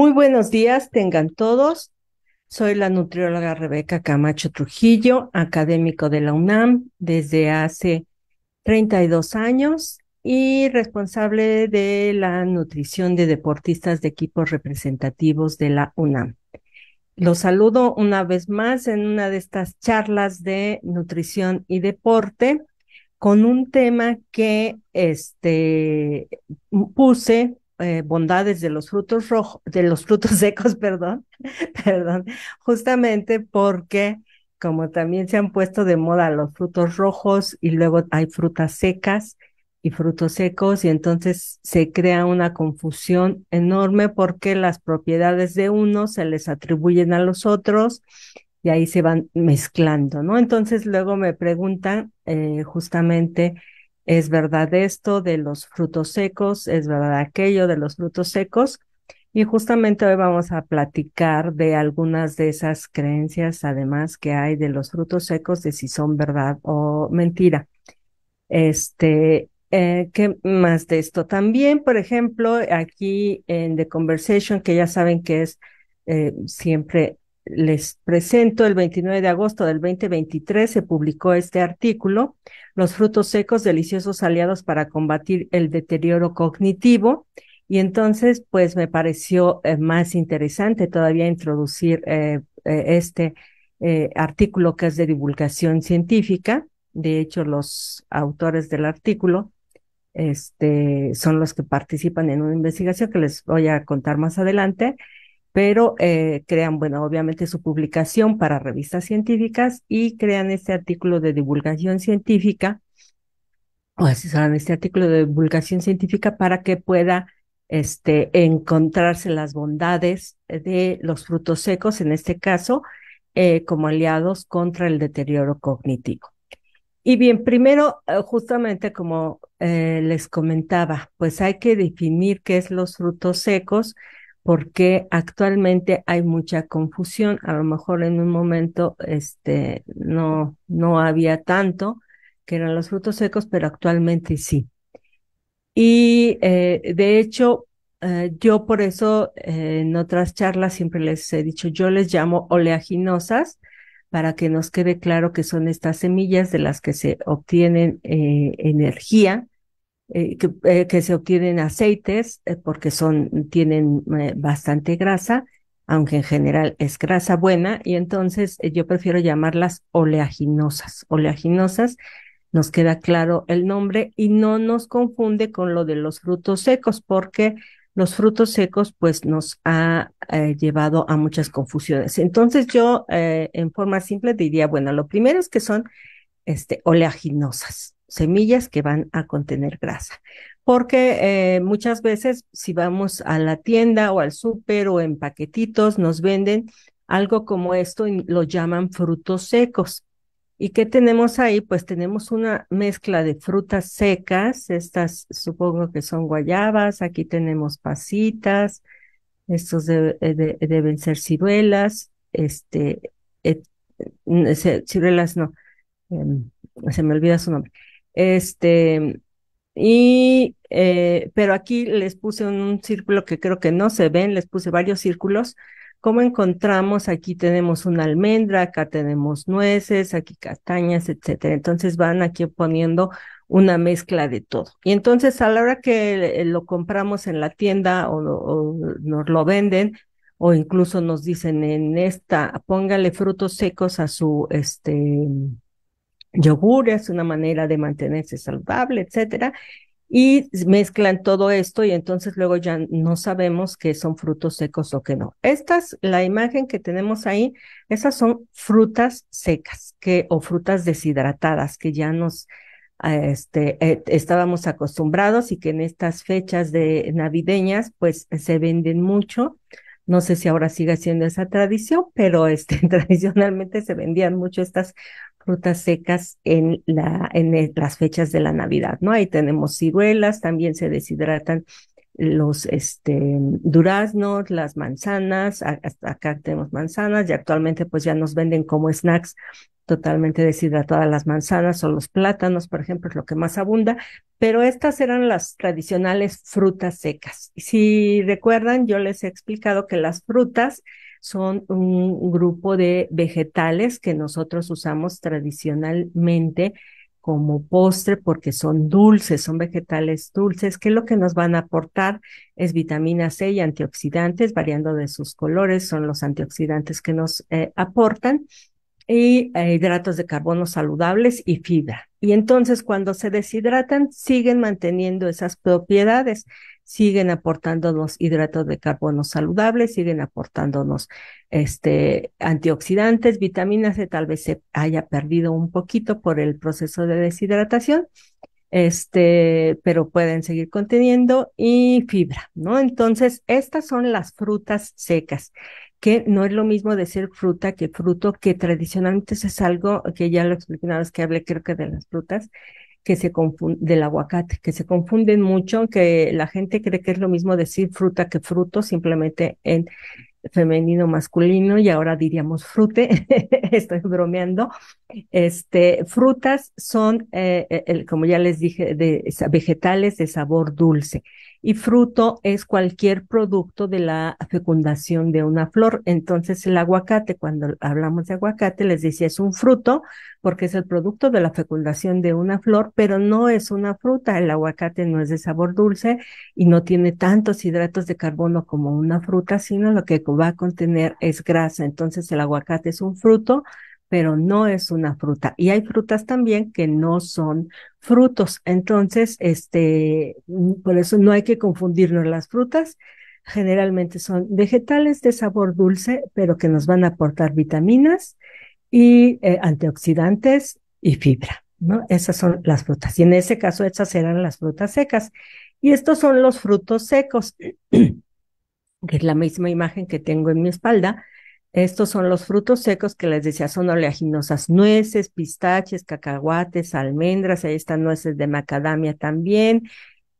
Muy buenos días, tengan todos. Soy la nutrióloga Rebeca Camacho Trujillo, académico de la UNAM desde hace 32 años y responsable de la nutrición de deportistas de equipos representativos de la UNAM. Los saludo una vez más en una de estas charlas de nutrición y deporte con un tema que este, puse eh, bondades de los frutos rojos, de los frutos secos, perdón, perdón, justamente porque como también se han puesto de moda los frutos rojos y luego hay frutas secas y frutos secos y entonces se crea una confusión enorme porque las propiedades de unos se les atribuyen a los otros y ahí se van mezclando, ¿no? Entonces luego me preguntan eh, justamente es verdad esto de los frutos secos, es verdad aquello de los frutos secos. Y justamente hoy vamos a platicar de algunas de esas creencias, además que hay de los frutos secos, de si son verdad o mentira. Este, eh, ¿Qué más de esto? También, por ejemplo, aquí en The Conversation, que ya saben que es eh, siempre les presento, el 29 de agosto del 2023 se publicó este artículo, Los frutos secos, deliciosos aliados para combatir el deterioro cognitivo. Y entonces, pues me pareció eh, más interesante todavía introducir eh, eh, este artículo que es de divulgación científica. De hecho, los autores del artículo este, son los que participan en una investigación que les voy a contar más adelante pero eh, crean, bueno, obviamente su publicación para revistas científicas y crean este artículo de divulgación científica o asesoran este artículo de divulgación científica para que pueda este, encontrarse las bondades de los frutos secos, en este caso, eh, como aliados contra el deterioro cognitivo. Y bien, primero, eh, justamente como les comentaba, pues hay que definir qué es los frutos secos, porque actualmente hay mucha confusión. A lo mejor en un momento este, no, había tanto, que eran los frutos secos, pero actualmente sí. Y eh, de hecho, eh, yo por eso eh, en otras charlas siempre les he dicho, yo les llamo oleaginosas para que nos quede claro que son estas semillas de las que se obtienen energía eh, eh, que, se obtienen aceites eh, porque son, tienen bastante grasa, aunque en general es grasa buena, y entonces yo prefiero llamarlas oleaginosas. Oleaginosas nos queda claro el nombre y no nos confunde con lo de los frutos secos, porque los frutos secos pues nos ha llevado a muchas confusiones. Entonces yo en forma simple diría, bueno, lo primero es que son este, oleaginosas semillas que van a contener grasa. Porque eh, muchas veces si vamos a la tienda o al súper o en paquetitos nos venden algo como esto y lo llaman frutos secos. ¿Y qué tenemos ahí? Pues tenemos una mezcla de frutas secas, estas supongo que son guayabas, aquí tenemos pasitas, estos eh, deben ser ciruelas, este, ciruelas no, em, se me olvida su nombre. Este, y, eh, pero aquí les puse un círculo que creo que no se ven, les puse varios círculos. ¿Cómo encontramos? Aquí tenemos una almendra, acá tenemos nueces, aquí castañas, etcétera. Entonces van aquí poniendo una mezcla de todo. Y entonces a la hora que eh, lo compramos en la tienda o nos lo venden, o incluso nos dicen en esta, póngale frutos secos a su, este, yogur es una manera de mantenerse saludable, etcétera. Y mezclan todo esto y entonces luego ya no sabemos qué son frutos secos o que no. Estas, la imagen que tenemos ahí, esas son frutas secas que, o frutas deshidratadas que ya nos este, eh, estábamos acostumbrados y que en estas fechas de navideñas pues se venden mucho. No sé si ahora sigue siendo esa tradición, pero este, tradicionalmente se vendían mucho estas frutas secas en, e, las fechas de la Navidad, ¿no? Ahí tenemos ciruelas, también se deshidratan los este, duraznos, las manzanas, acá tenemos manzanas y actualmente pues ya nos venden como snacks totalmente deshidratadas las manzanas o los plátanos, por ejemplo, es lo que más abunda, pero estas eran las tradicionales frutas secas. Si recuerdan, yo les he explicado que las frutas son un grupo de vegetales que nosotros usamos tradicionalmente como postre porque son dulces, son vegetales dulces, que lo que nos van a aportar es vitamina C y antioxidantes, variando de sus colores, son los antioxidantes que nos eh, aportan y eh, hidratos de carbono saludables y fibra. Y entonces cuando se deshidratan, siguen manteniendo esas propiedades, siguen aportándonos hidratos de carbono saludables, siguen aportándonos este, antioxidantes, vitaminas que tal vez se haya perdido un poquito por el proceso de deshidratación, este, pero pueden seguir conteniendo y fibra, ¿no? Entonces, estas son las frutas secas que no es lo mismo decir fruta que fruto, que tradicionalmente es algo que ya lo expliqué una vez que hablé, creo que de las frutas, que se confunden, del aguacate, que se confunden mucho, que la gente cree que es lo mismo decir fruta que fruto, simplemente en femenino masculino y ahora diríamos frute, estoy bromeando. Este, frutas son, eh, eh, como ya les dije, de, vegetales de sabor dulce y fruto es cualquier producto de la fecundación de una flor. Entonces el aguacate, cuando hablamos de aguacate, les decía es un fruto porque es el producto de la fecundación de una flor, pero no es una fruta. El aguacate no es de sabor dulce y no tiene tantos hidratos de carbono como una fruta, sino lo que va a contener es grasa. Entonces el aguacate es un fruto pero no es una fruta. Y hay frutas también que no son frutos. Entonces, este, mm, por eso no hay que confundirnos las frutas. Generalmente son vegetales de sabor dulce, pero que nos van a aportar vitaminas y eh, antioxidantes y fibra. ¿no? Esas son las frutas. Y en ese caso, esas eran las frutas secas. Y estos son los frutos secos, que es la misma imagen que tengo en mi espalda. Estos son los frutos secos que les decía, son oleaginosas, nueces, pistaches, cacahuates, almendras, ahí están nueces de macadamia también,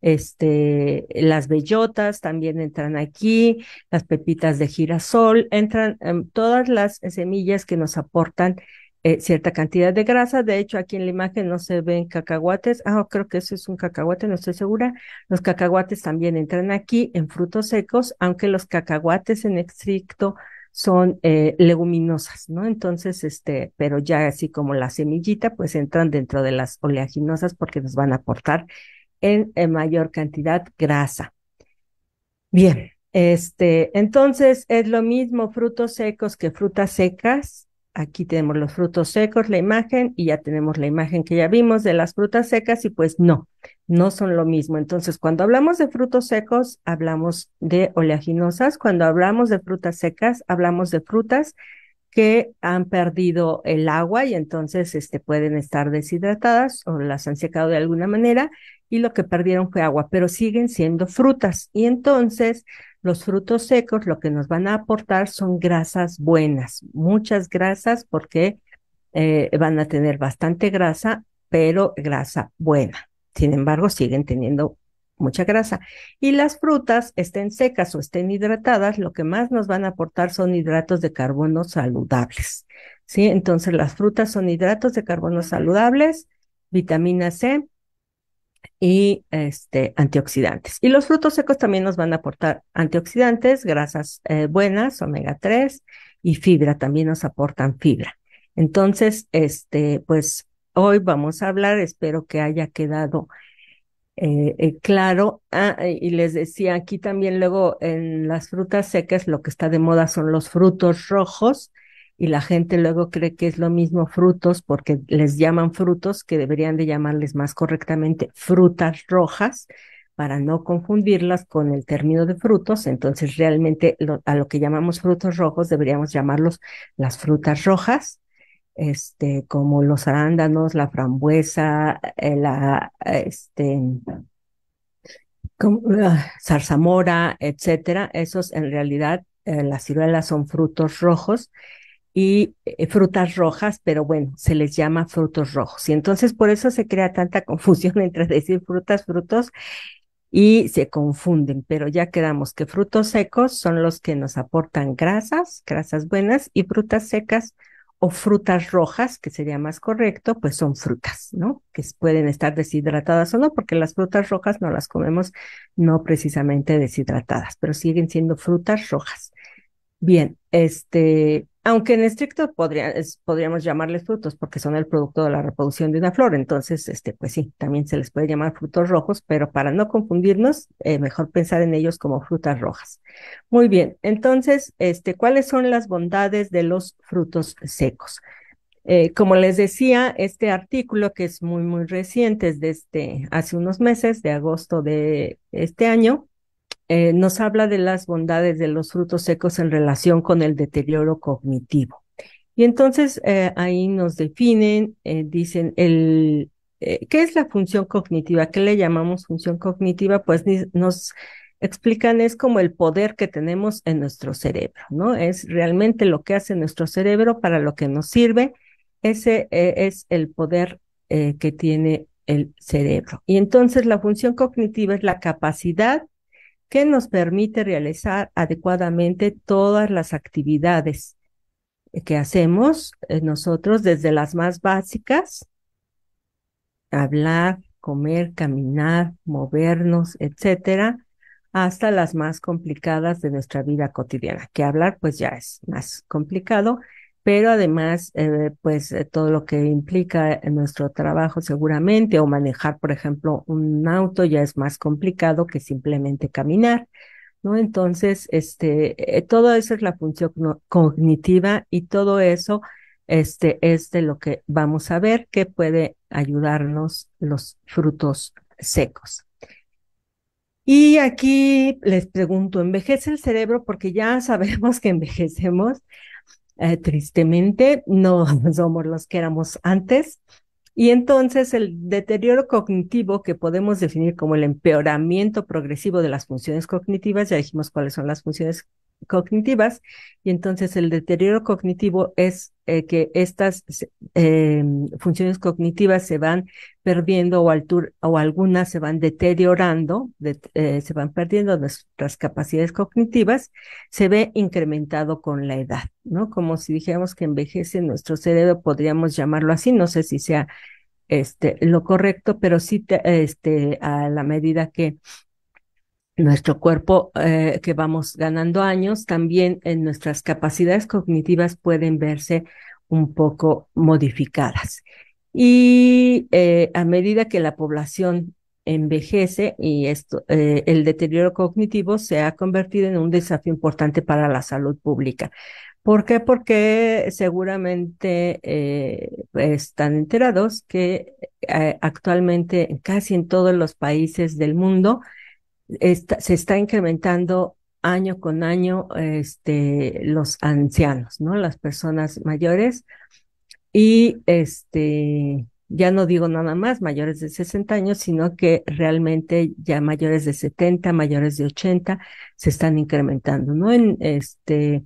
este, las bellotas también entran aquí, las pepitas de girasol, entran em, todas las semillas que nos aportan eh, cierta cantidad de grasa. De hecho, aquí en la imagen no se ven cacahuates. Ah, oh, creo que eso es un cacahuate, no estoy segura. Los cacahuates también entran aquí en frutos secos, aunque los cacahuates en estricto son eh, leguminosas, ¿no? Entonces, este, pero ya así como la semillita, pues entran dentro de las oleaginosas porque nos van a aportar en mayor cantidad grasa. Bien, este, entonces es lo mismo frutos secos que frutas secas. Aquí tenemos los frutos secos, la imagen, y ya tenemos la imagen que ya vimos de las frutas secas, y pues no, no son lo mismo. Entonces, cuando hablamos de frutos secos, hablamos de oleaginosas. Cuando hablamos de frutas secas, hablamos de frutas que han perdido el agua y entonces este, pueden estar deshidratadas o las han secado de alguna manera y lo que perdieron fue agua, pero siguen siendo frutas. Y entonces los frutos secos lo que nos van a aportar son grasas buenas, muchas grasas porque eh, van a tener bastante grasa, pero grasa buena. Sin embargo, siguen teniendo mucha grasa. Y las frutas, estén secas o estén hidratadas, lo que más nos van a aportar son hidratos de carbono saludables. ¿sí? Entonces, las frutas son hidratos de carbono saludables, vitamina C y este, antioxidantes. Y los frutos secos también nos van a aportar antioxidantes, grasas eh, buenas, omega 3 y fibra, también nos aportan fibra. Entonces, este, pues hoy vamos a hablar, espero que haya quedado eh, eh, claro. Ah, eh, y les decía aquí también luego en las frutas secas lo que está de moda son los frutos rojos y la gente luego cree que es lo mismo frutos porque les llaman frutos que deberían de llamarles más correctamente frutas rojas para no confundirlas con el término de frutos. Entonces realmente a lo que llamamos frutos rojos deberíamos llamarlos las frutas rojas este, como los arándanos, la frambuesa, eh, la este, ah, zarzamora, etcétera. Esos en realidad, eh, las ciruelas son frutos rojos y eh, frutas rojas, pero bueno, se les llama frutos rojos. Y entonces por eso se crea tanta confusión entre decir frutas, frutos y se confunden, pero ya quedamos que frutos secos son los que nos aportan grasas, grasas buenas y frutas secas o frutas rojas, que sería más correcto, pues son frutas, ¿no? Que pueden estar deshidratadas o no, porque las frutas rojas no las comemos no precisamente deshidratadas, pero siguen siendo frutas rojas. Bien, este, aunque en estricto podríamos llamarles frutos porque son el producto de la reproducción de una flor, entonces, este, pues sí, también se les puede llamar frutos rojos, pero para no confundirnos, eh, mejor pensar en ellos como frutas rojas. Muy bien, entonces, este, ¿cuáles son las bondades de los frutos secos? Eh, como les decía, este artículo que es muy, muy reciente, es este hace unos meses, de agosto de este año, eh, nos habla de las bondades de los frutos secos en relación con el deterioro cognitivo. Y entonces eh, ahí nos definen, eh, dicen el, ¿qué es la función cognitiva? ¿Qué le llamamos función cognitiva? Pues nos explican es como el poder que tenemos en nuestro cerebro, ¿no? Es realmente lo que hace nuestro cerebro para lo que nos sirve. Ese es el poder que tiene el cerebro. Y entonces la función cognitiva es la capacidad que nos permite realizar adecuadamente todas las actividades que hacemos eh, nosotros desde las más básicas, hablar, comer, caminar, movernos, etcétera, hasta las más complicadas de nuestra vida cotidiana, que hablar pues ya es más complicado pero además, eh, pues eh, todo lo que implica nuestro trabajo seguramente, o manejar, por ejemplo, un auto ya es más complicado que simplemente caminar, ¿no? Entonces, este, eh, todo eso es la función cognitiva y todo eso este, es de lo que vamos a ver que puede ayudarnos los frutos secos. Y aquí les pregunto, ¿envejece el cerebro? Porque ya sabemos que envejecemos, eh, tristemente, no somos los que éramos antes. Y entonces el deterioro cognitivo que podemos definir como el empeoramiento progresivo de las funciones cognitivas, ya dijimos cuáles son las funciones cognitivas y entonces el deterioro cognitivo es eh, que estas em, funciones cognitivas se van perdiendo o, o algunas se van deteriorando, eh, se van perdiendo nuestras capacidades cognitivas, se ve incrementado con la edad, ¿no? Como si dijéramos que envejece nuestro cerebro, podríamos llamarlo así, no sé si sea este, lo correcto, pero sí este, a la medida que nuestro cuerpo eh, que vamos ganando años, también en nuestras capacidades cognitivas pueden verse un poco modificadas. Y eh, a medida que la población envejece y esto, eh, el deterioro cognitivo se ha convertido en un desafío importante para la salud pública. ¿Por qué? Porque seguramente están enterados que actualmente casi en todos los países del mundo se está incrementando año con año este, los ancianos, ¿no? Las personas mayores y este, ya no digo nada más mayores de 60 años, sino que realmente ya mayores de 70, mayores de 80 se están incrementando, ¿no? En este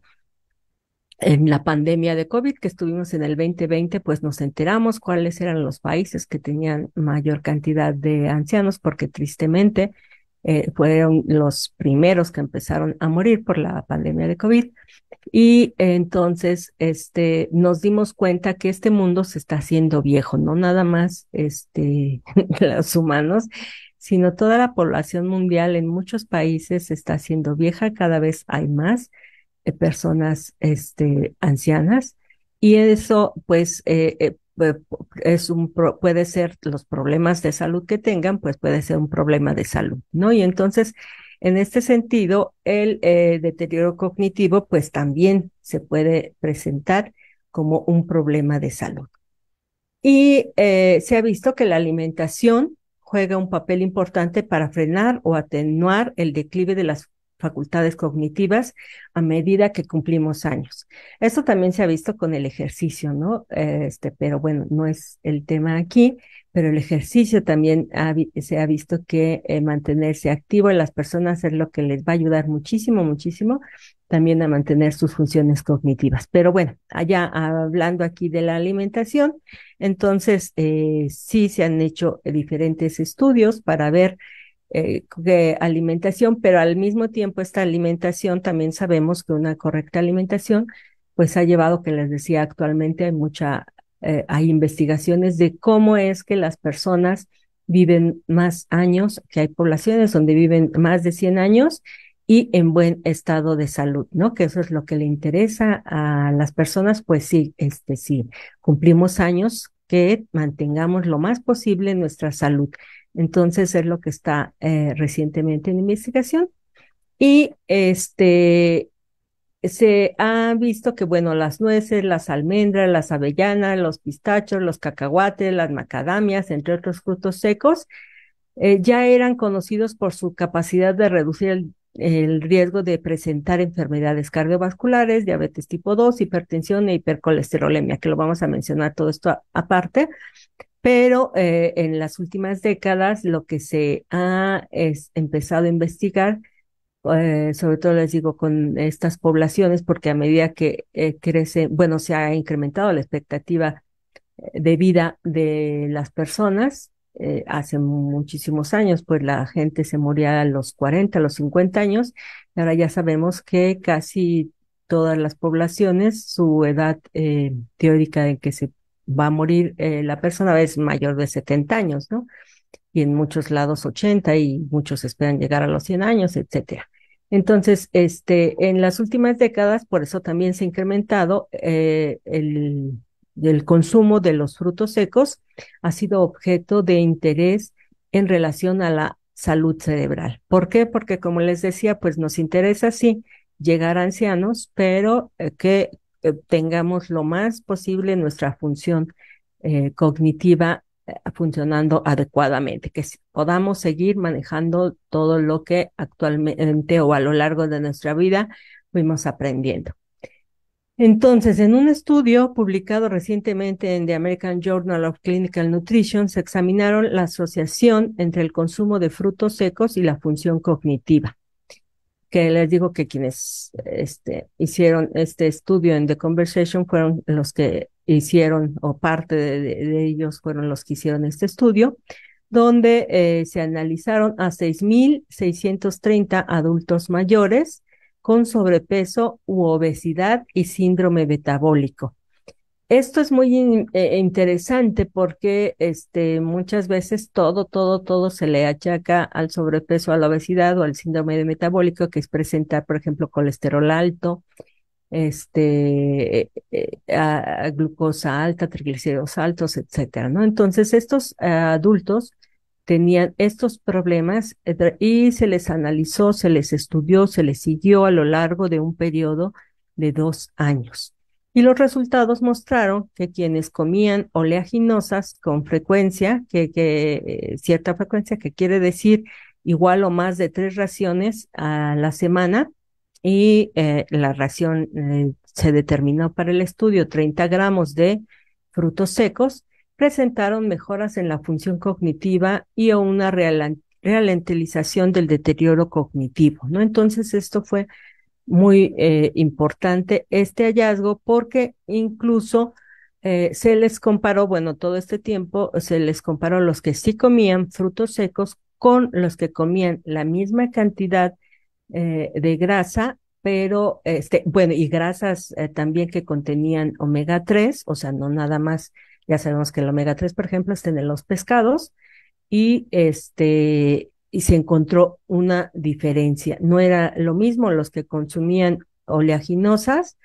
en la pandemia de COVID que estuvimos en el 2020, pues nos enteramos cuáles eran los países que tenían mayor cantidad de ancianos, porque tristemente eh, fueron los primeros que empezaron a morir por la pandemia de COVID. Y entonces este, nos dimos cuenta que este mundo se está haciendo viejo, no nada más este, los humanos, sino toda la población mundial en muchos países se está haciendo vieja, cada vez hay más eh, personas este, ancianas. Y eso, pues, eh, eh, es un puede ser los problemas de salud que tengan, pues puede ser un problema de salud, ¿no? Y entonces, en este sentido, el eh, deterioro cognitivo, pues también se puede presentar como un problema de salud. Y eh, se ha visto que la alimentación juega un papel importante para frenar o atenuar el declive de las facultades cognitivas a medida que cumplimos años. Esto también se ha visto con el ejercicio, ¿no? Este, pero bueno, no es el tema aquí, pero el ejercicio también se ha visto que eh, mantenerse activo en las personas es lo que les va a ayudar muchísimo, muchísimo también a mantener sus funciones cognitivas. Pero bueno, allá hablando aquí de la alimentación, entonces eh, sí se han hecho diferentes estudios para ver eh, alimentación, pero al mismo tiempo esta alimentación, también sabemos que una correcta alimentación, pues ha llevado, que les decía, actualmente hay mucha, eh, hay investigaciones de cómo es que las personas viven más años, que hay poblaciones donde viven más de 100 años y en buen estado de salud, ¿no? Que eso es lo que le interesa a las personas, pues sí, este sí, cumplimos años que mantengamos lo más posible nuestra salud. Entonces es lo que está eh, recientemente en investigación. Y este, se ha visto que, bueno, las nueces, las almendras, las avellanas, los pistachos, los cacahuates, las macadamias, entre otros frutos secos, eh, ya eran conocidos por su capacidad de reducir el, riesgo de presentar enfermedades cardiovasculares, diabetes tipo 2, hipertensión e hipercolesterolemia, que lo vamos a mencionar todo esto aparte pero eh, en las últimas décadas lo que se ha empezado a investigar, eh, sobre todo les digo con estas poblaciones, porque a medida que eh, crece, bueno, se ha incrementado la expectativa de vida de las personas. hace muchísimos años, pues la gente se moría a los 40, a los 50 años. Y ahora ya sabemos que casi todas las poblaciones, su edad teórica en que se va a morir, eh, la persona es mayor de 70 años, ¿no? Y en muchos lados 80 y muchos esperan llegar a los 100 años, etcétera. Entonces, este, en las últimas décadas, por eso también se ha incrementado eh, el, el consumo de los frutos secos, ha sido objeto de interés en relación a la salud cerebral. ¿Por qué? Porque como les decía, pues nos interesa, sí, llegar a ancianos, pero eh, que tengamos lo más posible nuestra función eh, cognitiva eh, funcionando adecuadamente, que podamos seguir manejando todo lo que actualmente o a lo largo de nuestra vida fuimos aprendiendo. Entonces, en un estudio publicado recientemente en The American Journal of Clinical Nutrition, se examinaron la asociación entre el consumo de frutos secos y la función cognitiva que les digo que quienes este, hicieron este estudio en The Conversation fueron los que hicieron, o parte de, ellos fueron los que hicieron este estudio, donde eh, se analizaron a 6.630 adultos mayores con sobrepeso u obesidad y síndrome metabólico. Esto es muy eh, interesante porque este, muchas veces todo, todo, todo se le achaca al sobrepeso, a la obesidad o al síndrome de metabólico, que es presentar, por ejemplo, colesterol alto, este, eh, eh, glucosa alta, triglicéridos altos, etcétera, ¿no? Entonces, estos adultos tenían estos problemas y se les analizó, se les estudió, se les siguió a lo largo de un periodo de dos años y los resultados mostraron que quienes comían oleaginosas con frecuencia, que, eh, cierta frecuencia, que quiere decir igual o más de tres raciones a la semana, y eh, la ración eh, se determinó para el estudio 30 gramos de frutos secos, presentaron mejoras en la función cognitiva y una realentización del deterioro cognitivo, ¿no? Entonces esto fue muy eh, importante este hallazgo porque incluso eh, se les comparó, bueno, todo este tiempo se les comparó los que sí comían frutos secos con los que comían la misma cantidad eh, de grasa, pero, este, bueno, y grasas también que contenían omega 3, o sea, no nada más, ya sabemos que el omega 3, por ejemplo, está en los pescados, y este, y se encontró una diferencia. No era lo mismo los que consumían oleaginosas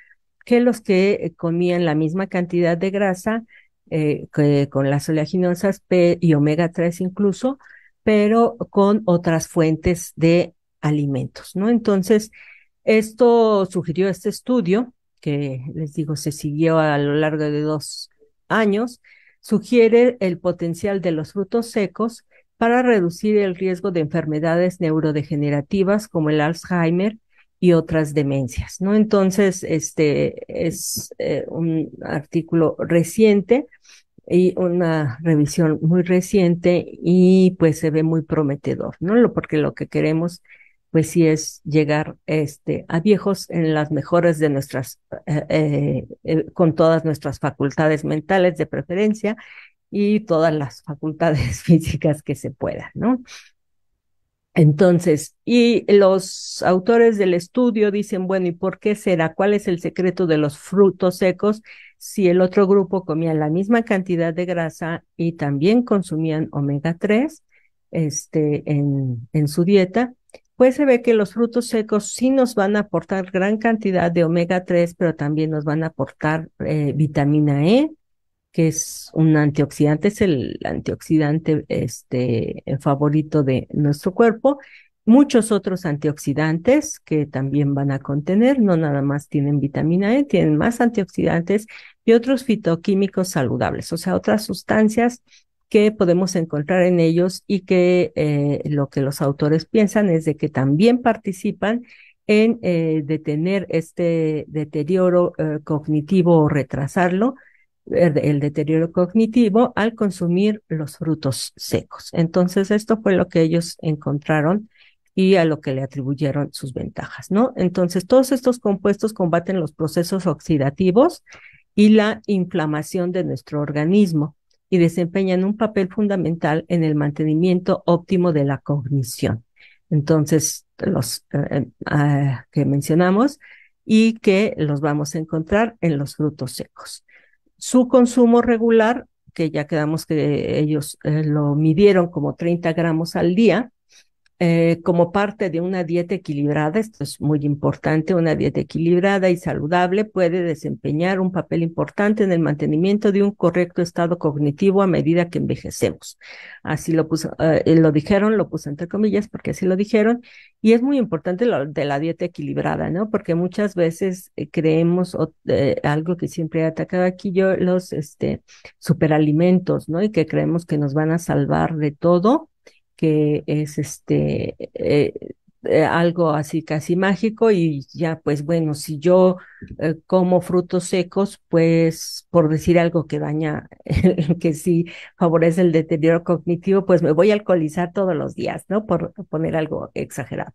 que los que comían la misma cantidad de grasa eh, con las oleaginosas P y omega 3 incluso, pero con otras fuentes de alimentos, ¿no? Entonces, esto sugirió este estudio, que les digo, se siguió a lo largo de dos años, sugiere el potencial de los frutos secos para reducir el riesgo de enfermedades neurodegenerativas como el Alzheimer y otras demencias, ¿no? Entonces, este es eh, un artículo reciente y una revisión muy reciente y pues se ve muy prometedor, ¿no? Porque lo que queremos pues sí es llegar este, a viejos en las mejores de nuestras, eh, eh, con todas nuestras facultades mentales de preferencia y todas las facultades físicas que se puedan, ¿no? Entonces, y los autores del estudio dicen, bueno, ¿y por qué será? ¿Cuál es el secreto de los frutos secos si el otro grupo comía la misma cantidad de grasa y también consumían omega 3 este, en, en su dieta? Pues se ve que los frutos secos sí nos van a aportar gran cantidad de omega 3, pero también nos van a aportar eh, vitamina E, que es un antioxidante, es el antioxidante este, favorito de nuestro cuerpo. Muchos otros antioxidantes que también van a contener, no nada más tienen vitamina E, tienen más antioxidantes y otros fitoquímicos saludables, o sea, otras sustancias que podemos encontrar en ellos y que eh, lo que los autores piensan es de que también participan en eh, detener este deterioro eh, cognitivo o retrasarlo el deterioro cognitivo al consumir los frutos secos. Entonces, esto fue lo que ellos encontraron y a lo que le atribuyeron sus ventajas, ¿no? Entonces, todos estos compuestos combaten los procesos oxidativos y la inflamación de nuestro organismo y desempeñan un papel fundamental en el mantenimiento óptimo de la cognición. Entonces, los eh, eh, ah, que mencionamos y que los vamos a encontrar en los frutos secos. Su consumo regular, que ya quedamos que ellos eh, lo midieron como 30 gramos al día, eh, como parte de una dieta equilibrada, esto es muy importante, una dieta equilibrada y saludable puede desempeñar un papel importante en el mantenimiento de un correcto estado cognitivo a medida que envejecemos. Así lo eh, eh, lo dijeron, lo puse entre comillas porque así lo dijeron, y es muy importante lo de la dieta equilibrada, ¿no? Porque muchas veces creemos algo que siempre he atacado aquí yo, los este, superalimentos, ¿no? Y que creemos que nos van a salvar de todo que es este eh, eh, algo así casi mágico y ya pues bueno, si yo eh, como frutos secos, pues por decir algo que daña, que sí favorece el deterioro cognitivo, pues me voy a alcoholizar todos los días, ¿no? Por poner algo exagerado.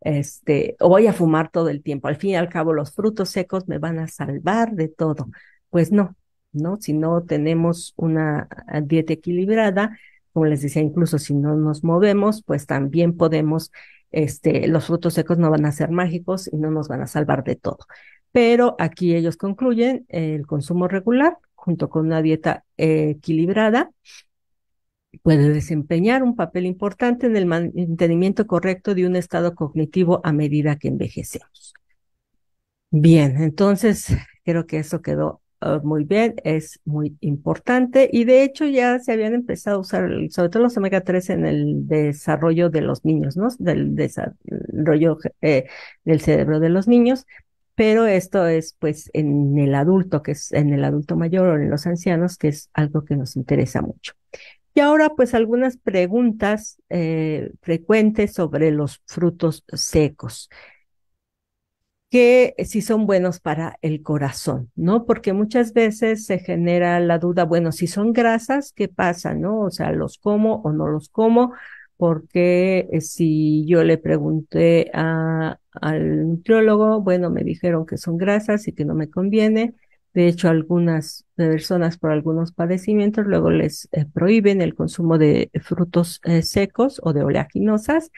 Este, o voy a fumar todo el tiempo. Al fin y al cabo, los frutos secos me van a salvar de todo. Pues no, ¿no? Si no tenemos una dieta equilibrada, como les decía, incluso si no nos movemos, pues también podemos, este, los frutos secos no van a ser mágicos y no nos van a salvar de todo. Pero aquí ellos concluyen el consumo regular junto con una dieta equilibrada puede desempeñar un papel importante en el mantenimiento correcto de un estado cognitivo a medida que envejecemos. Bien, entonces creo que eso quedó Ah, muy bien, es muy importante y de hecho ya se habían empezado a usar, sobre todo los omega 3 en el desarrollo de los niños, ¿no? Del desarrollo eh, del cerebro de los niños, pero esto es pues en el adulto, que es en el adulto mayor o en los ancianos, que es algo que nos interesa mucho. Y ahora pues algunas preguntas eh, frecuentes sobre los frutos secos que si son buenos para el corazón, ¿no? Porque muchas veces se genera la duda, bueno, si son grasas, ¿qué pasa, no? O sea, ¿los como o no los como? Porque eh, si yo le pregunté al nutriólogo, bueno, me dijeron que son grasas y que no me conviene. De hecho, algunas personas por algunos padecimientos luego les eh, prohíben el consumo de frutos eh, secos o de oleaginosas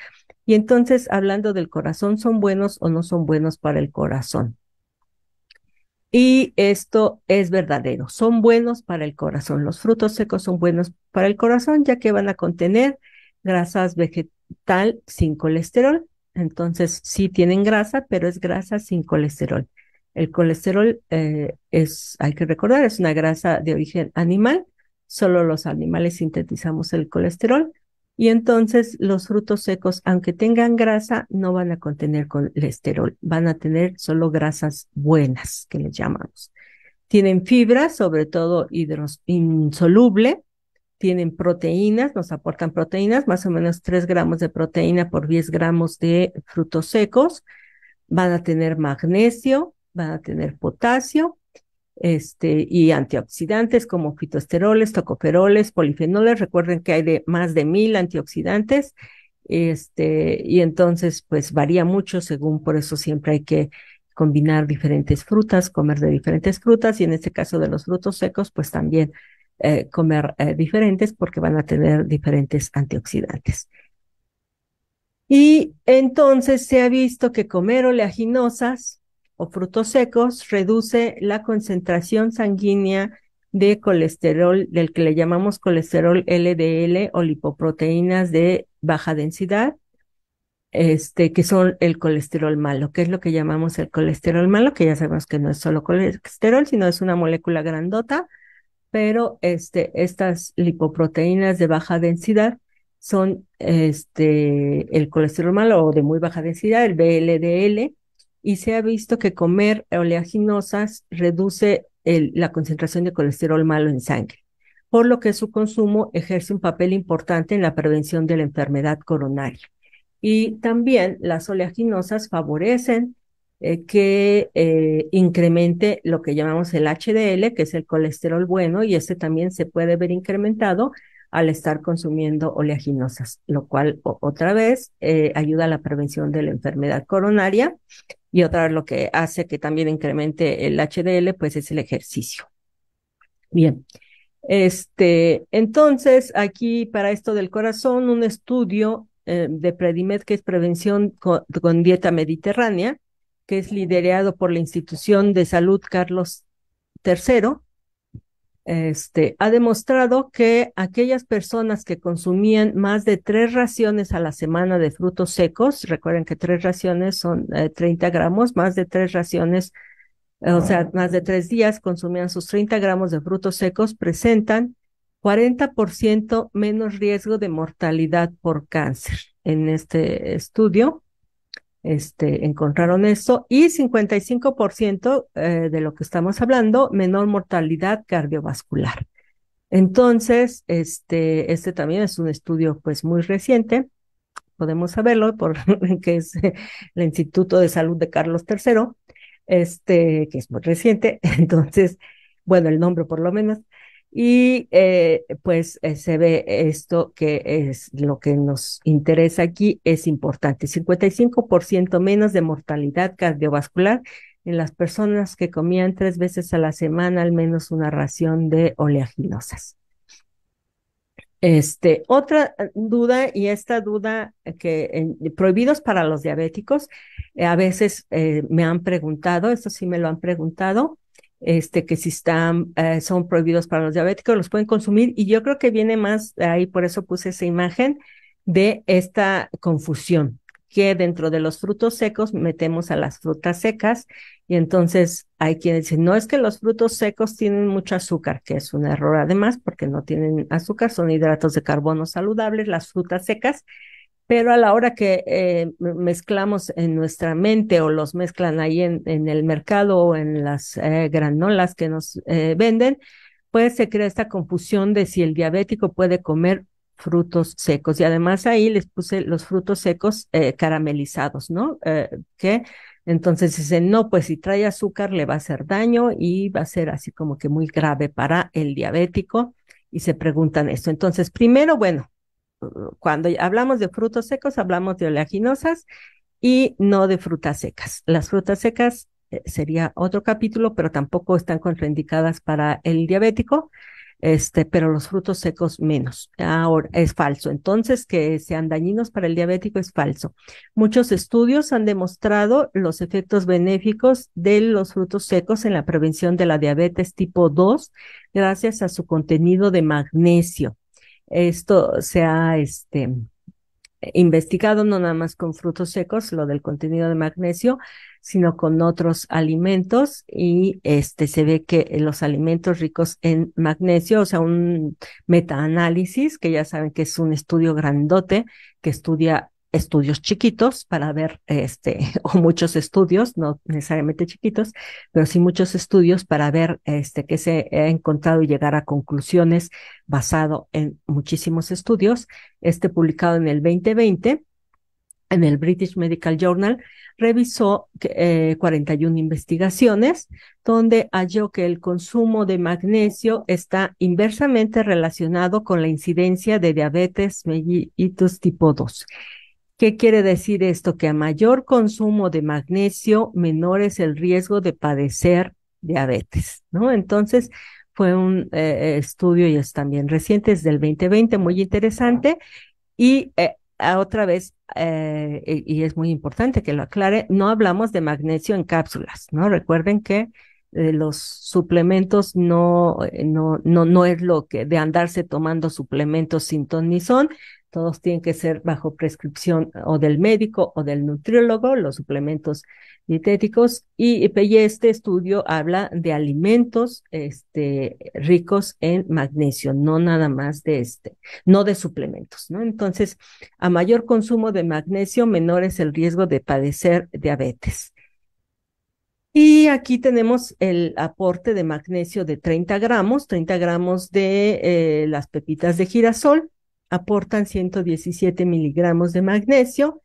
y entonces, hablando del corazón, ¿son buenos o no son buenos para el corazón? Y esto es verdadero, son buenos para el corazón. Los frutos secos son buenos para el corazón ya que van a contener grasas vegetal sin colesterol. Entonces, sí tienen grasa, pero es grasa sin colesterol. El colesterol eh, es, hay que recordar, es una grasa de origen animal. Solo los animales sintetizamos el colesterol y entonces los frutos secos, aunque tengan grasa, no van a contener colesterol, van a tener solo grasas buenas, que les llamamos. Tienen fibra, sobre todo hidroinsoluble, insoluble, tienen proteínas, nos aportan proteínas, más o menos 3 gramos de proteína por 10 gramos de frutos secos, van a tener magnesio, van a tener potasio este, y antioxidantes como fitosteroles, tocoferoles, polifenoles. Recuerden que hay de más de mil antioxidantes. Este, y entonces, pues varía mucho según, por eso siempre hay que combinar diferentes frutas, comer de diferentes frutas y en este caso de los frutos secos, pues también eh, comer eh, diferentes porque van a tener diferentes antioxidantes. Y entonces se ha visto que comer oleaginosas o frutos secos reduce la concentración sanguínea de colesterol, del que le llamamos colesterol LDL o lipoproteínas de baja densidad, este, que son el colesterol malo, que es lo que llamamos el colesterol malo, que ya sabemos que no es solo colesterol, sino es una molécula grandota, pero este, estas lipoproteínas de baja densidad son este, el colesterol malo o de muy baja densidad, el BLDL, y se ha visto que comer oleaginosas reduce la concentración de colesterol malo en sangre, por lo que su consumo ejerce un papel importante en la prevención de la enfermedad coronaria. Y también las oleaginosas favorecen eh, que eh, incremente lo que llamamos el HDL, que es el colesterol bueno, y este también se puede ver incrementado al estar consumiendo oleaginosas, lo cual otra vez eh, ayuda a la prevención de la enfermedad coronaria y otra lo que hace que también incremente el HDL, pues es el ejercicio. Bien. Este, entonces, aquí para esto del corazón, un estudio eh, de Predimed que es Prevención con, Dieta Mediterránea, que es liderado por la Institución de Salud Carlos III, este, ha demostrado que aquellas personas que consumían más de tres raciones a la semana de frutos secos, recuerden que tres raciones son 30 eh, gramos, más de tres raciones, eh, o sea, más de tres días consumían sus 30 gramos de frutos secos, presentan 40% menos riesgo de mortalidad por cáncer en este estudio. Este, encontraron esto y 55% eh, de lo que estamos hablando, menor mortalidad cardiovascular. Entonces, este, este también es un estudio pues muy reciente, podemos saberlo, por, que es el Instituto de Salud de Carlos III, este, que es muy reciente, entonces, bueno, el nombre por lo menos, y eh, pues eh, se ve esto que es lo que nos interesa aquí, es importante. 55% menos de mortalidad cardiovascular en las personas que comían tres veces a la semana al menos una ración de oleaginosas. Este, otra eh, duda, y esta duda que prohibidos para los diabéticos, a veces me han preguntado, esto sí me lo han preguntado, este, que si están, eh, son prohibidos para los diabéticos, los pueden consumir. Y yo creo que viene más ahí, por eso puse esa imagen de esta confusión que dentro de los frutos secos metemos a las frutas secas y entonces hay quienes dicen, no es que los frutos secos tienen mucho azúcar, que es un error además porque no tienen azúcar, son hidratos de carbono saludables, las frutas secas pero a la hora que eh, mezclamos en nuestra mente o los mezclan ahí en, el mercado o en las eh, granolas que nos eh, venden, pues se crea esta confusión de si el diabético puede comer frutos secos. Y además ahí les puse los frutos secos caramelizados, ¿no? que entonces dicen, no, pues si trae azúcar le va a hacer daño y va a ser así como que muy grave para el diabético. Y se preguntan esto. Entonces, primero, bueno, cuando hablamos de frutos secos, hablamos de oleaginosas y no de frutas secas. Las frutas secas eh, sería otro capítulo, pero tampoco están contraindicadas para el diabético, este, pero los frutos secos menos. Ahora es falso. Entonces, que sean dañinos para el diabético es falso. Muchos estudios han demostrado los efectos benéficos de los frutos secos en la prevención de la diabetes tipo 2 gracias a su contenido de magnesio esto se ha este, investigado no nada más con frutos secos, lo del contenido de magnesio, sino con otros alimentos y este se ve que los alimentos ricos en magnesio, o sea, un metaanálisis, que ya saben que es un estudio grandote que estudia estudios chiquitos para ver, este, o muchos estudios, no necesariamente chiquitos, pero sí muchos estudios para ver, este, qué se ha encontrado y llegar a conclusiones basado en muchísimos estudios. Este publicado en el 2020 en el British Medical Journal, revisó 41 eh, investigaciones donde halló que el consumo de magnesio está inversamente relacionado con la incidencia de diabetes mellitus tipo 2 ¿Qué quiere decir esto? Que a mayor consumo de magnesio, menor es el riesgo de padecer diabetes, ¿no? Entonces, fue un eh, eh, estudio y es también reciente, es del 2020, muy interesante. Y eh, otra vez, eh, y es muy importante que lo aclare, no hablamos de magnesio en cápsulas, ¿no? Recuerden que los suplementos no, no, no, no es lo que de andarse tomando suplementos sin ton ni son, todos tienen que ser bajo prescripción eh, o del médico o del nutriólogo, los suplementos dietéticos. Y, este estudio habla de alimentos este, ricos en magnesio, no nada más de este, no de suplementos, ¿no? Entonces, a mayor consumo de magnesio, menor es el riesgo de padecer diabetes. Y aquí tenemos el aporte de magnesio de 30 gramos, 30 gramos de eh, las pepitas de girasol, aportan 117 miligramos de magnesio,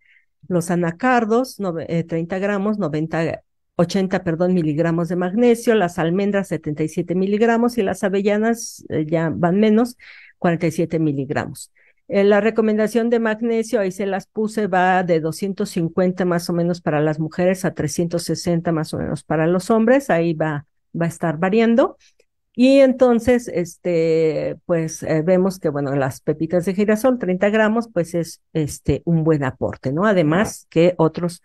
los anacardos, 30 eh, gramos, 90, 80 perdón, miligramos de magnesio, las almendras 77 miligramos y las avellanas eh, ya van menos, 47 miligramos. Eh, la recomendación de magnesio, ahí se las puse, va de 250 más o menos para las mujeres a 360 más o menos para los hombres, ahí va, va a estar variando. Y entonces, este, pues eh, vemos que, bueno, las pepitas de girasol, 30 gramos, pues es este, un buen aporte, ¿no? Además que otros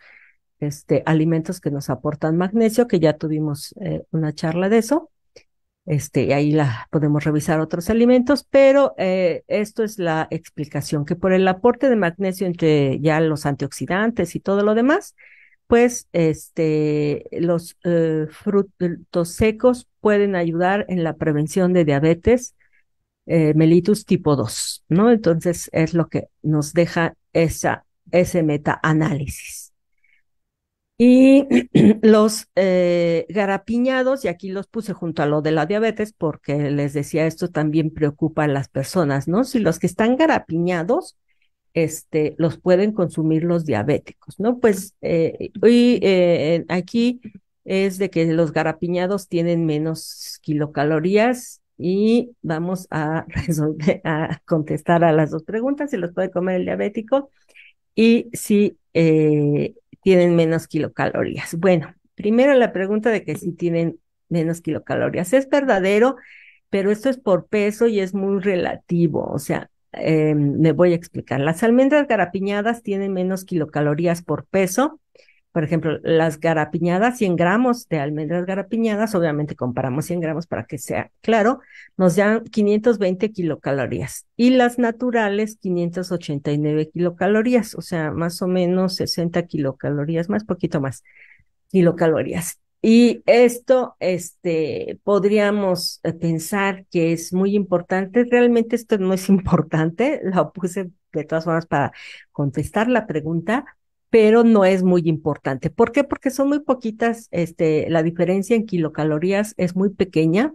este, alimentos que nos aportan magnesio, que ya tuvimos eh, una charla de eso, este, y ahí la podemos revisar otros alimentos, pero eh, esto es la explicación, que por el aporte de magnesio entre ya los antioxidantes y todo lo demás, pues este, los eh, frutos secos pueden ayudar en la prevención de diabetes eh, mellitus tipo 2, ¿no? Entonces es lo que nos deja esa, ese metaanálisis. Y los eh, garapiñados, y aquí los puse junto a lo de la diabetes, porque les decía, esto también preocupa a las personas, ¿no? Si los que están garapiñados, este, los pueden consumir los diabéticos, ¿no? Pues hoy eh, eh, aquí es de que los garapiñados tienen menos kilocalorías y vamos a, resolver, a contestar a las dos preguntas, si los puede comer el diabético y si eh, tienen menos kilocalorías. Bueno, primero la pregunta de que si tienen menos kilocalorías. Es verdadero, pero esto es por peso y es muy relativo. O sea, eh, me voy a explicar. Las almendras garapiñadas tienen menos kilocalorías por peso. Por ejemplo, las garapiñadas, 100 gramos de almendras garapiñadas, obviamente comparamos 100 gramos para que sea claro, nos dan 520 kilocalorías y las naturales 589 kilocalorías, o sea, más o menos 60 kilocalorías, más poquito más kilocalorías. Y esto, este, podríamos eh, pensar que es muy importante. Realmente esto no es importante. Lo puse de todas formas para contestar la pregunta, pero no es muy importante. ¿Por qué? Porque son muy poquitas, este, la diferencia en kilocalorías es muy pequeña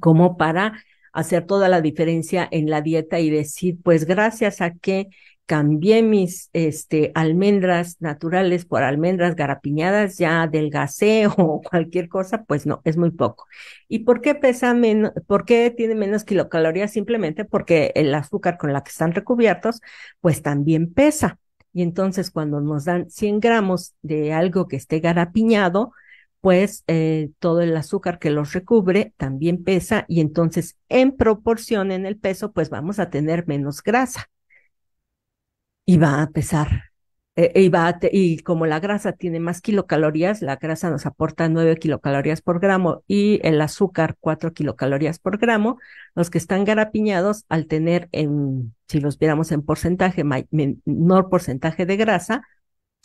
como para hacer toda la diferencia en la dieta y decir, pues gracias a que cambié mis este, almendras naturales por almendras garapiñadas, ya adelgacé o cualquier cosa, pues no, es muy poco. ¿Y por qué pesa menos, por qué tiene menos kilocalorías? Simplemente porque el azúcar con la que están recubiertos, pues también pesa. Y entonces cuando nos dan 100 gramos de algo que esté garapiñado, pues eh, todo el azúcar que los recubre también pesa y entonces en proporción en el peso, pues vamos a tener menos grasa y va a pesar. Eh, y, va y como la grasa tiene más kilocalorías, la grasa nos aporta 9 kilocalorías por gramo y el azúcar 4 kilocalorías por gramo. Los que están garapiñados, al tener, en, si los viéramos en porcentaje, menor porcentaje de grasa,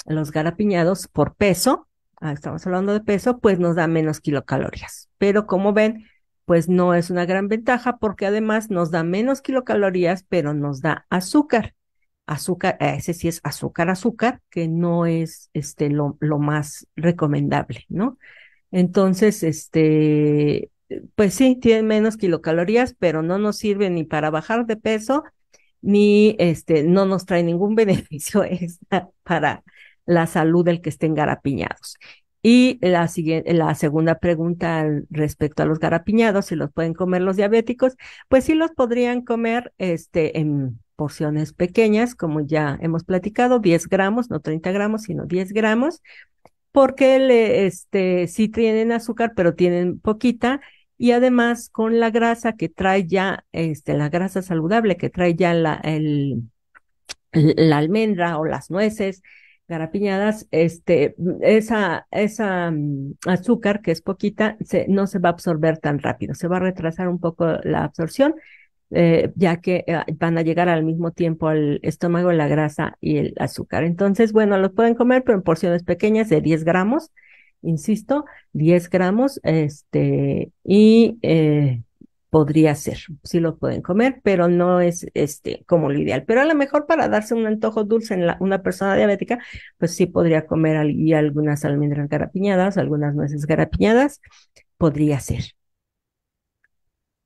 los garapiñados por peso, ah, estamos hablando de peso, pues nos da menos kilocalorías. Pero como ven, pues no es una gran ventaja porque además nos da menos kilocalorías, pero nos da azúcar azúcar, ese sí es azúcar, azúcar, que no es este, lo, lo más recomendable, ¿no? Entonces, este, pues sí, tiene menos kilocalorías, pero no nos sirve ni para bajar de peso, ni este, no nos trae ningún beneficio para la salud del que estén garapiñados. Y la, siguiente, la segunda pregunta respecto a los garapiñados, si los pueden comer los diabéticos, pues sí los podrían comer este, en, porciones pequeñas, como ya hemos platicado, 10 gramos, no 30 gramos, sino 10 gramos, porque le, este, sí tienen azúcar, pero tienen poquita, y además con la grasa que trae ya, este, la grasa saludable que trae ya la, el, la almendra o las nueces garapiñadas, este, esa, esa mm, azúcar que es poquita, no se va a absorber tan rápido, se va a retrasar un poco la absorción eh, ya que eh, van a llegar al mismo tiempo al estómago la grasa y el azúcar. Entonces, bueno, los pueden comer, pero en porciones pequeñas de 10 gramos, insisto, 10 gramos, este, y eh, podría ser, sí lo pueden comer, pero no es este como lo ideal. Pero a lo mejor para darse un antojo dulce en una persona diabética, pues sí podría comer algunas almendras garapiñadas, algunas nueces garapiñadas, podría ser.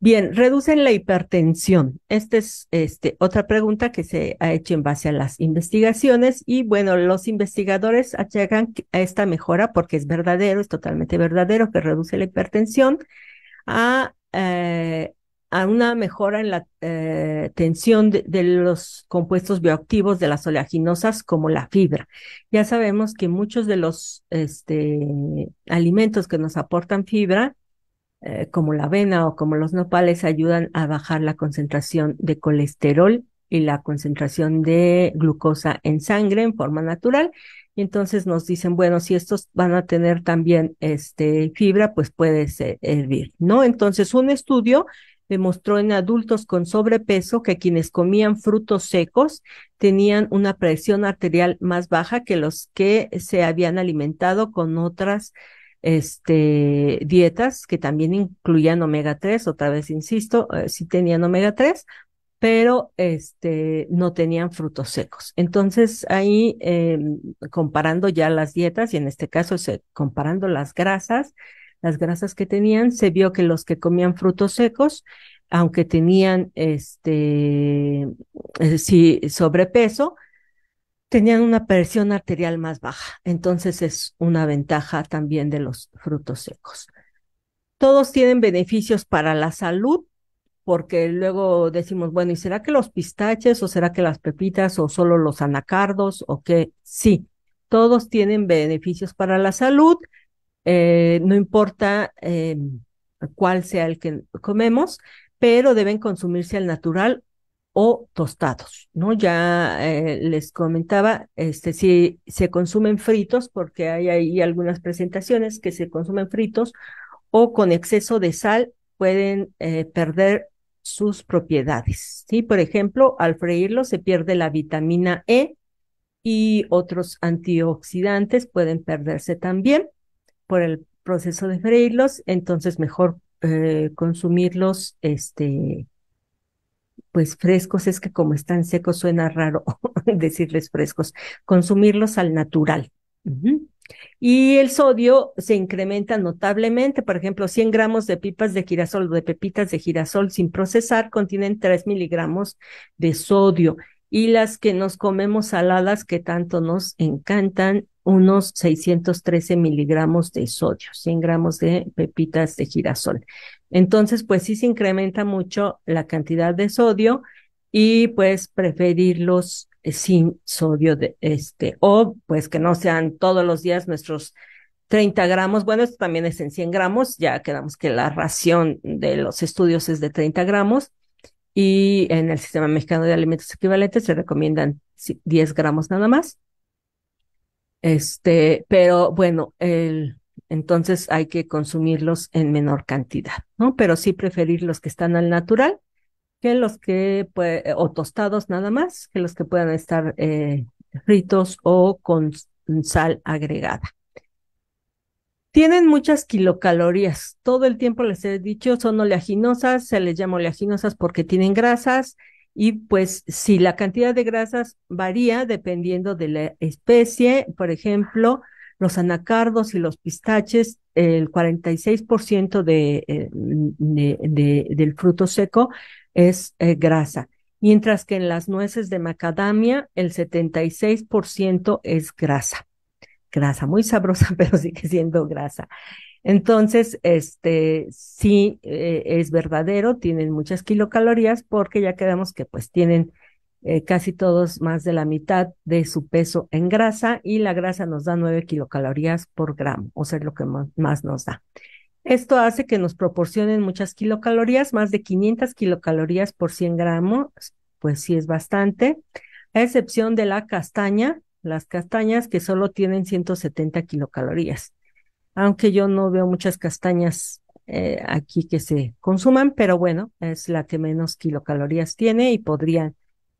Bien, reducen la hipertensión. Esta es este, otra pregunta que se ha hecho en base a las investigaciones y bueno, los investigadores llegan a esta mejora porque es verdadero, es totalmente verdadero que reduce la hipertensión a, eh, una mejora en la eh, tensión de, los compuestos bioactivos de las oleaginosas como la fibra. Ya sabemos que muchos de los este, alimentos que nos aportan fibra eh, como la avena o como los nopales ayudan a bajar la concentración de colesterol y la concentración de glucosa en sangre en forma natural. Y entonces nos dicen, bueno, si estos van a tener también este, fibra, pues puede servir eh, hervir, ¿no? Entonces, un estudio demostró en adultos con sobrepeso que quienes comían frutos secos tenían una presión arterial más baja que los que se habían alimentado con otras este, dietas que también incluían omega 3, otra vez insisto, eh, sí tenían omega 3, pero este, no tenían frutos secos. Entonces ahí, em, comparando ya las dietas, y en este caso se, comparando las grasas, las grasas que tenían, se vio que los que comían frutos secos, aunque tenían este, eh, si sobrepeso, tenían una presión arterial más baja. Entonces es una ventaja también de los frutos secos. Todos tienen beneficios para la salud, porque luego decimos, bueno, ¿y será que los pistaches o será que las pepitas o solo los anacardos o qué? Sí, todos tienen beneficios para la salud, eh, no importa eh, cuál sea el que comemos, pero deben consumirse al natural o tostados, ¿no? Ya eh, les comentaba, este, si se consumen fritos, porque hay ahí algunas presentaciones que se consumen fritos o con exceso de sal pueden eh, perder sus propiedades, ¿sí? Por ejemplo, al freírlos se pierde la vitamina E y otros antioxidantes pueden perderse también por el proceso de freírlos, entonces mejor eh, consumirlos, este, pues frescos es que como están secos suena raro decirles frescos, consumirlos al natural. Y el sodio se incrementa notablemente. Por ejemplo, 100 gramos de pipas de girasol o de pepitas de girasol sin procesar contienen 3 miligramos de sodio. Y las que nos comemos saladas que tanto nos encantan, unos 613 miligramos de sodio, 100 gramos de pepitas de girasol. Entonces, pues sí se incrementa mucho la cantidad de sodio y pues preferirlos eh, sin sodio de este, o pues que no sean todos los días nuestros 30 gramos. Bueno, esto también es en 100 gramos, ya quedamos que la ración de los estudios es de 30 gramos y en el Sistema Mexicano de Alimentos Equivalentes se recomiendan 10 gramos nada más. Este, pero bueno, el, entonces hay que consumirlos en menor cantidad, ¿no? Pero sí preferir los que están al natural que los que, eh, o tostados nada más, que los que puedan estar eh, fritos o con sal agregada. Tienen muchas kilocalorías. Todo el tiempo les he dicho, son oleaginosas, se les llama oleaginosas porque tienen grasas y pues si la cantidad de grasas varía dependiendo de la especie, por ejemplo, los anacardos y los pistaches, el 46% eh, del fruto seco es eh, grasa, mientras que en las nueces de macadamia el 76% es grasa. Grasa muy sabrosa, pero sigue siendo grasa. Entonces, este sí eh, es verdadero, tienen muchas kilocalorías porque ya quedamos que pues tienen eh, casi todos más de la mitad de su peso en grasa y la grasa nos da 9 kilocalorías por gramo, o sea, es lo que más, nos da. Esto hace que nos proporcionen muchas kilocalorías, más de 500 kilocalorías por 100 gramos, pues sí es bastante, a excepción de la castaña, las castañas que solo tienen 170 kilocalorías. Aunque yo no veo muchas castañas eh, aquí que se consuman, pero bueno, es la que menos kilocalorías tiene y podría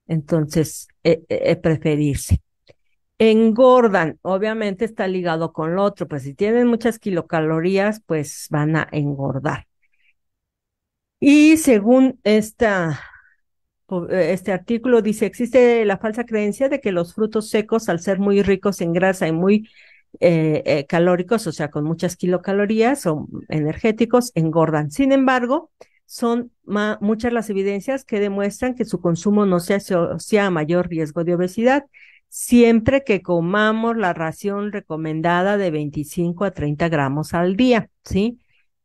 entonces, eh, eh, preferirse. Engordan, obviamente está ligado con lo otro, pues si tienen muchas kilocalorías, pues van a engordar. Y según esta, eh, este artículo dice, existe la falsa creencia de que los frutos secos, al ser muy ricos en grasa y muy calóricos, o sea, con muchas kilocalorías o energéticos, engordan. Sin embargo, son muchas las evidencias que demuestran que su consumo no se asocia a mayor riesgo de obesidad, siempre que comamos la ración recomendada de 25 a 30 gramos al día, ¿sí?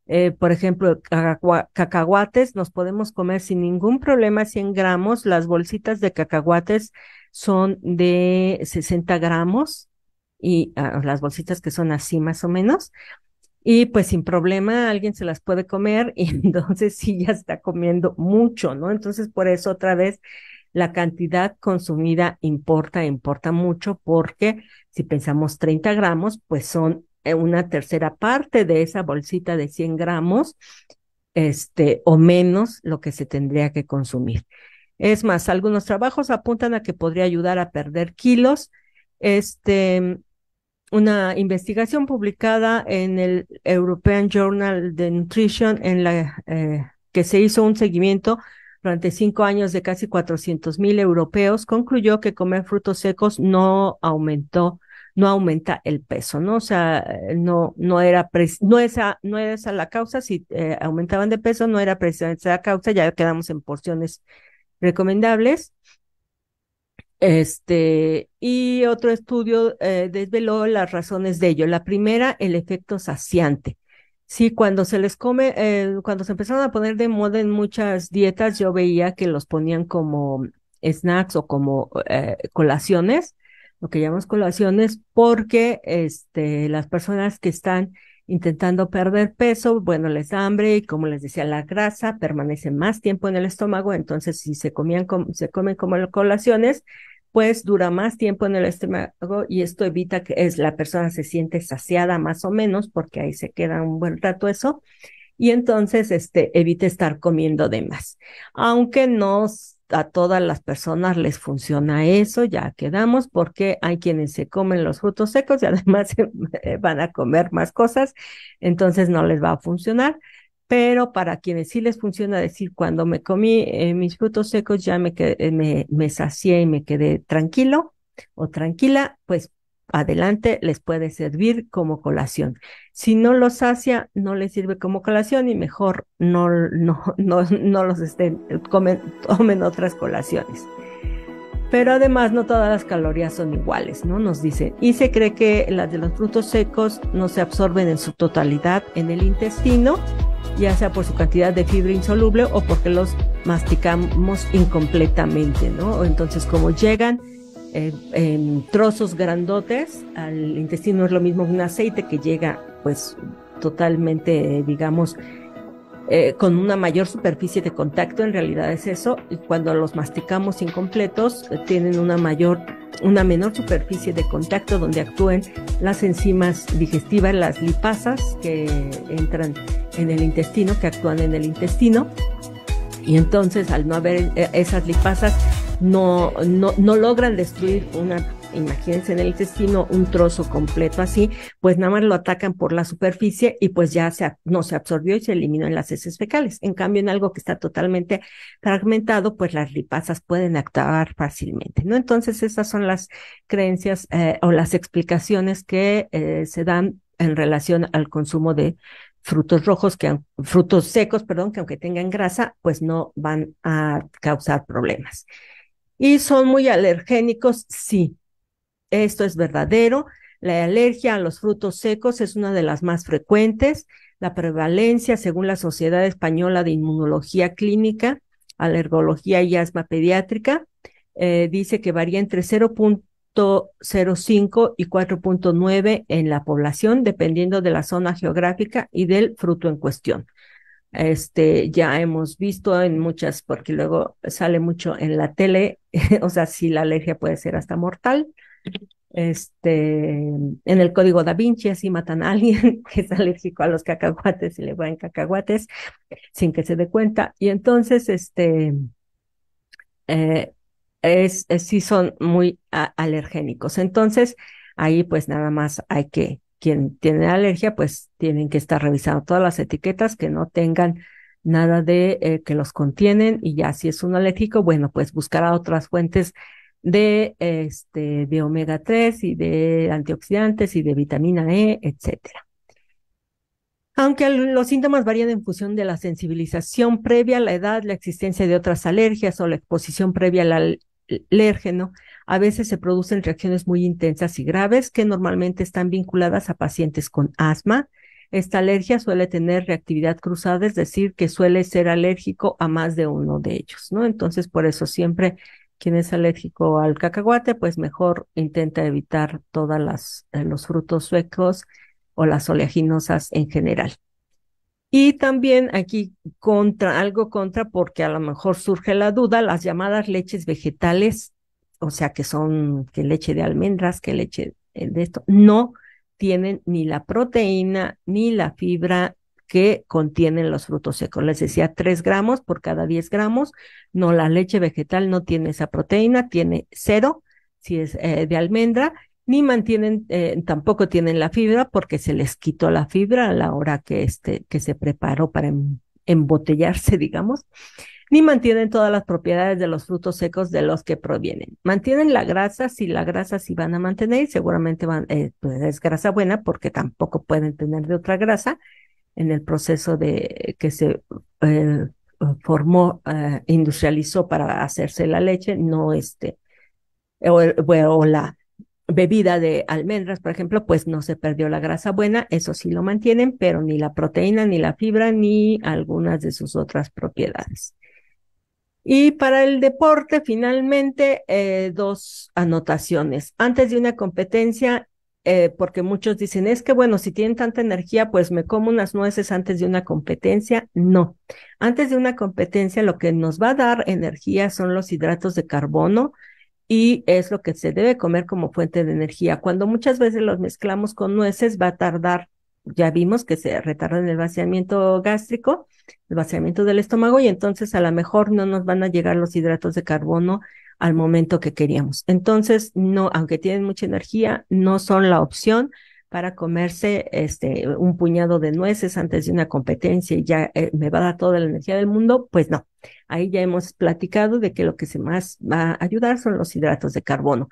Eh, por ejemplo, cacahuates nos podemos comer sin ningún problema 100 gramos. Las bolsitas de cacahuates son de 60 gramos y ah, las bolsitas que son así más o menos y pues sin problema alguien se las puede comer y entonces sí ya está comiendo mucho, ¿no? Entonces por eso otra vez la cantidad consumida importa, importa mucho porque si pensamos 30 gramos, pues son eh, una tercera parte de esa bolsita de 100 gramos, este, o menos lo que se tendría que consumir. Es más, algunos trabajos apuntan a que podría ayudar a perder kilos, este, una investigación publicada en el European Journal of Nutrition en la eh, que se hizo un seguimiento durante cinco años de casi 400 mil europeos, concluyó que comer frutos secos no aumentó, no aumenta el peso, ¿no? O sea, eh, no, no era, no esa, no era esa la causa, si eh, aumentaban de peso no era precisamente esa la causa, ya quedamos en porciones recomendables. Este, y otro estudio eh, desveló las razones de ello. La primera, el efecto saciante. Sí, cuando se les come, eh, cuando se empezaron a poner de moda en muchas dietas, yo veía que los ponían como snacks o como eh, colaciones, lo que llamamos colaciones, porque este, las personas que están intentando perder peso, bueno, les da hambre y como les decía, la grasa permanece más tiempo en el estómago, entonces si se, comían se comen como colaciones, pues dura más tiempo en el estómago y esto evita que es, la persona se siente saciada más o menos porque ahí se queda un buen rato eso. Y entonces, este, evita estar comiendo de más. Aunque no a todas las personas les funciona eso, ya quedamos, porque hay quienes se comen los frutos secos y además eh, van a comer más cosas, entonces no les va a funcionar. Pero para quienes sí les funciona decir, cuando me comí eh, mis frutos secos ya eh, me, me sacié y me quedé tranquilo o tranquila, pues adelante les puede servir como colación. Si no los sacia, no les sirve como colación y mejor no, no, los estén, eh, tomen otras colaciones. Pero además no todas las calorías son iguales, ¿no? Nos dicen. Y se cree que las de los frutos secos no se absorben en su totalidad en el intestino, ya sea por su cantidad de fibra insoluble o porque los masticamos incompletamente, ¿no? Entonces como llegan en trozos grandotes. Al intestino es lo mismo que un aceite que llega pues totalmente, digamos, eh, con una mayor superficie de contacto, en realidad es eso, y cuando los masticamos incompletos, eh, tienen una mayor, una menor superficie de contacto donde actúen las enzimas digestivas, las lipasas que entran en el intestino, que actúan en el intestino, y entonces al no haber eh, esas lipasas, no, no, no logran destruir una imagínense en el intestino un trozo completo así, pues nada más lo atacan por la superficie y pues ya se, no se absorbió y se eliminó en las heces fecales. En cambio, en algo que está totalmente fragmentado, pues las lipasas pueden actuar fácilmente, ¿no? Entonces, esas son las creencias eh, o las explicaciones que eh, se dan en relación al consumo de frutos rojos que frutos secos, perdón, que aunque tengan grasa, pues no van a causar problemas. Y son muy alergénicos, sí. Esto es verdadero. La alergia a los frutos secos es una de las más frecuentes. La prevalencia, según la Sociedad Española de Inmunología Clínica, Alergología y Asma Pediátrica, eh, dice que varía entre 0.05 y 4.9 en la población, dependiendo de la zona geográfica y del fruto en cuestión. Este, ya hemos visto en muchas, porque luego sale mucho en la tele, o sea, si la alergia puede ser hasta mortal. Este, en el código da Vinci, así matan a alguien que es alérgico a los cacahuates y le van cacahuates sin que se dé cuenta. Y entonces, este, eh, es, eh, sí son muy alergénicos. Entonces, ahí pues nada más hay que quien tiene alergia, pues tienen que estar revisando todas las etiquetas que no tengan nada de eh, que los contienen y ya si es un alérgico, bueno, pues buscará otras fuentes de, este, de omega 3 y de antioxidantes y de vitamina E, etcétera. Aunque los síntomas varían en función de la sensibilización previa, la edad, la existencia de otras alergias o la exposición previa al alérgeno, a veces se producen reacciones muy intensas y graves que normalmente están vinculadas a pacientes con asma. Esta alergia suele tener reactividad cruzada, es decir, que suele ser alérgico a más de uno de ellos, ¿no? Entonces, por eso siempre quien es alérgico al cacahuate, pues mejor intenta evitar todas las eh, los frutos suecos o las oleaginosas en general. Y también aquí contra algo contra porque a lo mejor surge la duda, las llamadas leches vegetales o sea, que son que leche de almendras, que leche de esto, no tienen ni la proteína ni la fibra que contienen los frutos secos. Les decía 3 gramos por cada 10 gramos. No, la leche vegetal no tiene esa proteína, tiene cero si es eh, de almendra, ni mantienen, eh, tampoco tienen la fibra porque se les quitó la fibra a la hora que, este, que se preparó para em-, embotellarse, digamos ni mantienen todas las propiedades de los frutos secos de los que provienen. Mantienen la grasa, si la grasa sí van a mantener, y seguramente van, eh, pues, es grasa buena porque tampoco pueden tener de otra grasa en el proceso de que se eh, formó, eh, industrializó para hacerse la leche, no este, o la bebida de almendras, por ejemplo, pues no se perdió la grasa buena, eso sí lo mantienen, pero ni la proteína, ni la fibra, ni algunas de sus otras propiedades. Y para el deporte, finalmente, eh, dos anotaciones. Antes de una competencia, eh, porque muchos dicen, es que bueno, si tienen tanta energía, pues me como unas nueces antes de una competencia. No, antes de una competencia lo que nos va a dar energía son los hidratos de carbono y es lo que se debe comer como fuente de energía. Cuando muchas veces los mezclamos con nueces, va a tardar ya vimos que se en el vaciamiento gástrico, el vaciamiento del estómago, y entonces a lo mejor no nos van a llegar los hidratos de carbono al momento que queríamos. Entonces, no, aunque tienen mucha energía, no son la opción para comerse este un puñado de nueces antes de una competencia y ya eh, me va a dar toda la energía del mundo, pues no. Ahí ya hemos platicado de que lo que se más va a ayudar son los hidratos de carbono.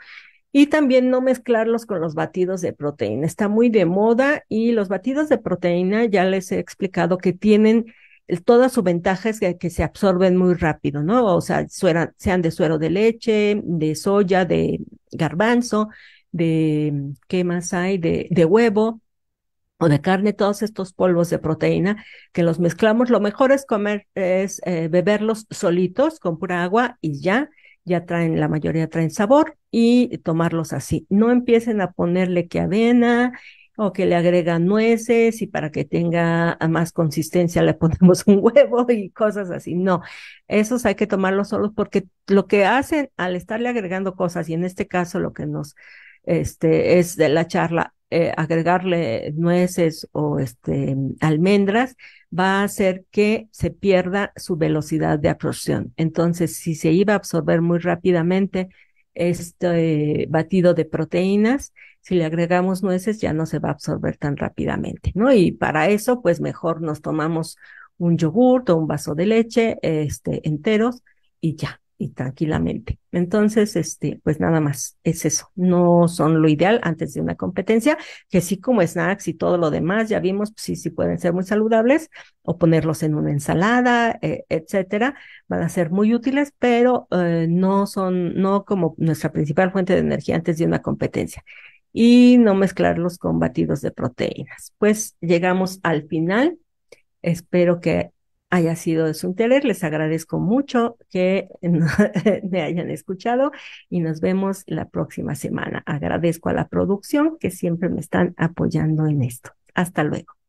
Y también no mezclarlos con los batidos de proteína. Está muy de moda y los batidos de proteína ya les he explicado que tienen eh, todas sus ventajas que, se absorben muy rápido, ¿no? O sea, sean de suero de leche, de soya, de garbanzo, de qué más hay, de, de huevo o de carne, todos estos polvos de proteína que los mezclamos. Lo mejor es comer, es eh, beberlos solitos con pura agua y ya ya traen, la mayoría traen sabor y tomarlos así. No empiecen a ponerle que avena o que le agregan nueces y para que tenga más consistencia le ponemos un huevo y cosas así. No, esos hay que tomarlos solos porque lo que hacen al estarle agregando cosas y en este caso lo que nos este es de la charla eh, agregarle nueces o este, almendras va a hacer que se pierda su velocidad de absorción. Entonces, si se iba a absorber muy rápidamente este batido de proteínas, si le agregamos nueces ya no se va a absorber tan rápidamente, ¿no? Y para eso, pues mejor nos tomamos un yogurt o un vaso de leche este, enteros y ya y tranquilamente. Entonces, este, pues nada más, es eso. No son lo ideal antes de una competencia, que sí como snacks y todo lo demás, ya vimos, pues sí, sí pueden ser muy saludables o ponerlos en una ensalada, eh, etcétera, van a ser muy útiles, pero eh, no son, no como nuestra principal fuente de energía antes de una competencia. Y no mezclarlos con batidos de proteínas. Pues llegamos al final. Espero que haya sido de su interés. Les agradezco mucho que me hayan escuchado y nos vemos la próxima semana. Agradezco a la producción que siempre me están apoyando en esto. Hasta luego.